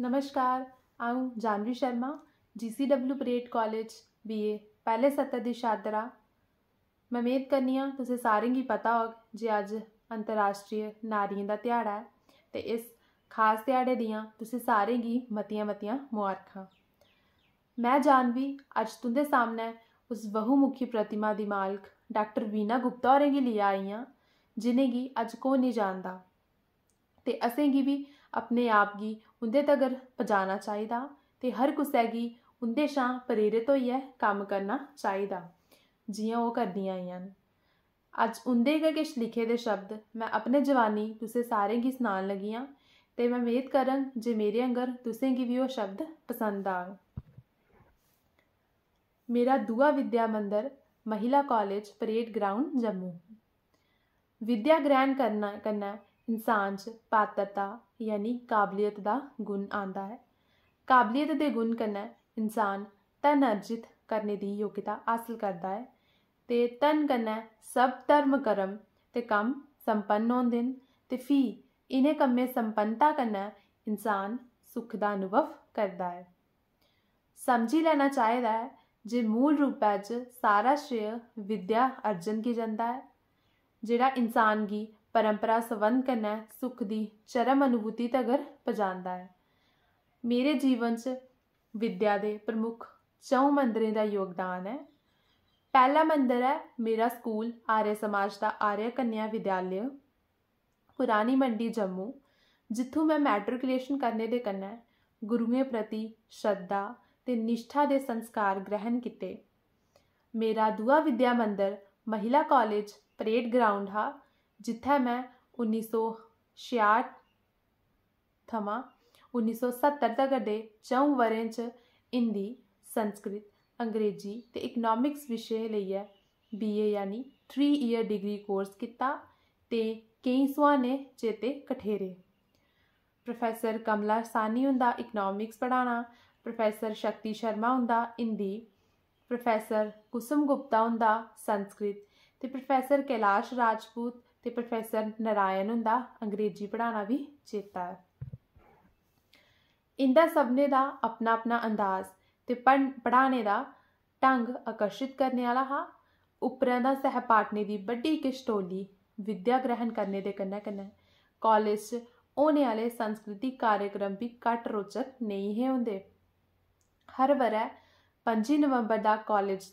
ਨਮਸਕਾਰ ਆਉਂ Janvi Sharma GCW parade college BA ਪਹਿਲੇ ਸੱਤਰ ਦੀ ਮੈਂ ਮੇਦ ਕਰਨੀਆ ਤੁਸੀਂ ਸਾਰਿਆਂ ਨੂੰ ਪਤਾ ਹੋਗ ਜੇ ਅੱਜ ਅੰਤਰਰਾਸ਼ਟਰੀ ਨਾਰੀਆਂ ਦਾ ਦਿਹਾੜਾ ਹੈ ਤੇ ਇਸ ਖਾਸ ਦਿਹਾੜੇ ਦੀਆਂ ਤੁਸੀਂ ਸਾਰਿਆਂ ਨੂੰ ਮਤੀਆਂ ਮਤੀਆਂ ਮੁਬਾਰਕਾਂ ਮੈਂ ਜਾਨਵੀ ਅੱਜ ਤੁੰਦੇ ਸਾਹਮਣੇ ਉਸ ਬਹੁਮੁਖੀ ਪ੍ਰਤਿਮਾ ਦੀ ਮਾਲਕ ਡਾਕਟਰ ਵੀਨਾ ਗੁਪਤਾ ਹੋਰੇ ਨੂੰ ਲਿਆ ਆਈਆਂ ਜਿਨੇ ਕੀ ਅੱਜ ਕੋ ਨਹੀਂ ਜਾਣਦਾ ਤੇ ਅਸੀਂ ਵੀ ਆਪਣੇ ਆਪ ਦੀ ਉਹਦੇ ਤੱਕ ਪਹੁੰਚਾਣਾ ਚਾਹੀਦਾ ਤੇ ਹਰ ਕਿਸੇ ਗੀ ਉਹਦੇ ਸ਼ਾਂ ਪ੍ਰੇਰਿਤ ਹੈ ਕੰਮ ਕਰਨਾ ਚਾਹੀਦਾ ਜਿਵੇਂ ਉਹ ਕਰਦੀਆਂ ਆਈਆਂ ਅੱਜ ਉਹਦੇ ਗਾ ਕਿਛ ਲਿਖੇ ਦੇ ਸ਼ਬਦ ਮੈਂ ਆਪਣੇ ਜਵਾਨੀ ਤੁਸੀਂ ਸਾਰੇ ਗੀ ਸੁਣਾਣ ਲੱਗੀਆਂ ਤੇ ਮੈਂ ਉਮੀਦ ਕਰਾਂ ਜੇ ਮੇਰੇ ਅੰਗਰ ਤੁਸੀਂ ਕੀ ਵੀ ਉਹ ਸ਼ਬਦ ਪਸੰਦ ਆ ਮੇਰਾ ਦੂਆ Vidya Mandir Mahila college parade ground Jammu ਵਿਦਿਆ ਗ੍ਰੈਂਡ ਕਰਨਾ ਕਰਨਾ ਇਨਸਾਨ 'ਚ ਪਾਤਰਤਾ ਯਾਨੀ ਕਾਬਲੀਅਤ ਦਾ ਗੁਣ ਆਂਦਾ ਹੈ ਕਾਬਲੀਅਤ ਦੇ ਗੁਣ ਕੰਨਾ ਇਨਸਾਨ ਤਨ ਅਰਜਿਤ ਕਰਨ ਦੀ ਯੋਗਤਾ ਹਾਸਲ ਕਰਦਾ ਹੈ ਤੇ ਤਨ ਕੰਨਾ ਸਭ ਧਰਮ ਕਰਮ ਤੇ ਕੰਮ ਸੰਪੰਨ ਹੁੰਦੇ ਤੇ ਫੀ ਇਹਨੇ ਕੰਮੇ ਸੰਪੰਨਤਾ ਕੰਨਾ ਇਨਸਾਨ ਸੁਖ ਦਾ ਅਨੁਭਵ ਕਰਦਾ ਹੈ ਸਮਝੀ ਲੈਣਾ ਚਾਹੀਦਾ ਹੈ ਜੇ ਮੂਲ ਰੂਪ ਵਿੱਚ ਸਾਰਾ ਸ਼੍ਰੇਯ ਵਿਦਿਆ ਅਰਜਨ ਕੀ ਜਾਂਦਾ ਹੈ ਜਿਹੜਾ ਇਨਸਾਨ ਕੀ ਪਰੰਪਰਾ ਸਵੰਦ ਕਰਨਾ ਸੁਖ ਦੀ ਚਰਮ ਅਨੁਭੂਤੀ ਤਗਰ ਪਜਾਂਦਾ ਹੈ ਮੇਰੇ ਜੀਵਨ 'ਚ ਵਿਦਿਆ ਦੇ ਪ੍ਰਮੁੱਖ ਚੌ ਮੰਦਰੇ ਦਾ ਯੋਗਦਾਨ ਹੈ ਪਹਿਲਾ ਮੰਦਰ ਹੈ ਮੇਰਾ ਸਕੂਲ ਆਰਿਆ ਸਮਾਜ ਦਾ ਆਰਿਆ ਕੰਨਿਆ ਵਿਦਿਆਲਿਆ ਪੁਰਾਣੀ ਮੰਡੀ ਜੰਮੂ ਜਿੱਥੋਂ ਮੈਂ ਮੈਟ੍ਰਿਕੁਲੇਸ਼ਨ ਕਰਨੇ ਦੇ ਕੰਨਾ ਗੁਰੂਆਂ ਪ੍ਰਤੀ ਸ਼ਰਧਾ ਤੇ ਨਿਸ਼ਠਾ ਦੇ ਸੰਸਕਾਰ ਗ੍ਰਹਿਣ ਕੀਤੇ ਮੇਰਾ ਦੂਆ Vidya Mandir Mahila college parade ground ਹਾ ਜਿੱਥੇ ਮੈਂ 1966 ਥਮਾ 1970 ਤੱਕ ਦੇ ਚੌਂ ਵਰਿਆਂ 'ਚ ਹਿੰਦੀ ਸੰਸਕ੍ਰਿਤ ਅੰਗਰੇਜ਼ੀ ਤੇ ਇਕਨੋਮਿਕਸ ਵਿਸ਼ੇ ਲਈ ਹੈ ਬੀਏ ਯਾਨੀ 3 ਇਅਰ ਡਿਗਰੀ ਕੋਰਸ ਕੀਤਾ ਤੇ ਕਈ ਸਵਾ ਨੇ ਚੇਤੇ ਕਠੇਰੇ ਪ੍ਰੋਫੈਸਰ ਕਮਲਾ ਸਾਨੀ ਹੁੰਦਾ ਇਕਨੋਮਿਕਸ ਪੜਾਣਾ ਪ੍ਰੋਫੈਸਰ ਸ਼ਕਤੀ ਸ਼ਰਮਾ ਹੁੰਦਾ ਹਿੰਦੀ ਪ੍ਰੋਫੈਸਰ ਕੁਸਮ ਗੁਪਤਾ ਹੁੰਦਾ ਸੰਸਕ੍ਰਿਤ ਤੇ ਪ੍ਰੋਫੈਸਰ ਕੈਲਾਸ਼ ਰਾਜਪੂਤ ਤੇ ਪ੍ਰੋਫੈਸਰ ਨਰਾਇਣ ਹੁੰਦਾ ਅੰਗਰੇਜ਼ੀ ਪੜਾਉਣਾ ਵੀ ਚੇਤਾ ਹੈ ਇੰਦਾ ਸਭਨੇ ਦਾ ਆਪਣਾ ਆਪਣਾ ਅੰਦਾਜ਼ ਤੇ ਪੜਾਣੇ ਦਾ ਢੰਗ ਆਕਰਸ਼ਿਤ ਕਰਨ ਵਾਲਾ ਹਾ ਉਪਰਾਂ ਦਾ ਸਹਿਪਾਠਨੇ ਦੀ ਵੱਡੀ ਕਿਸ਼ਟੋਲੀ ਵਿਦਿਆ ਗ੍ਰਹਿਣ ਕਰਨੇ ਦੇ ਕੰਨਾ ਕੰਨਾ ਕਾਲਜ ਉਹਨੇ ਵਾਲੇ ਸੰਸਕ੍ਰਿਤੀ ਕਾਰਜਕ੍ਰਮ ਵੀ ਘੱਟ ਰੋਚਕ ਨਹੀਂ ਹੈ ਹੁੰਦੇ ਹਰ ਵਾਰ 25 ਨਵੰਬਰ ਦਾ ਕਾਲਜ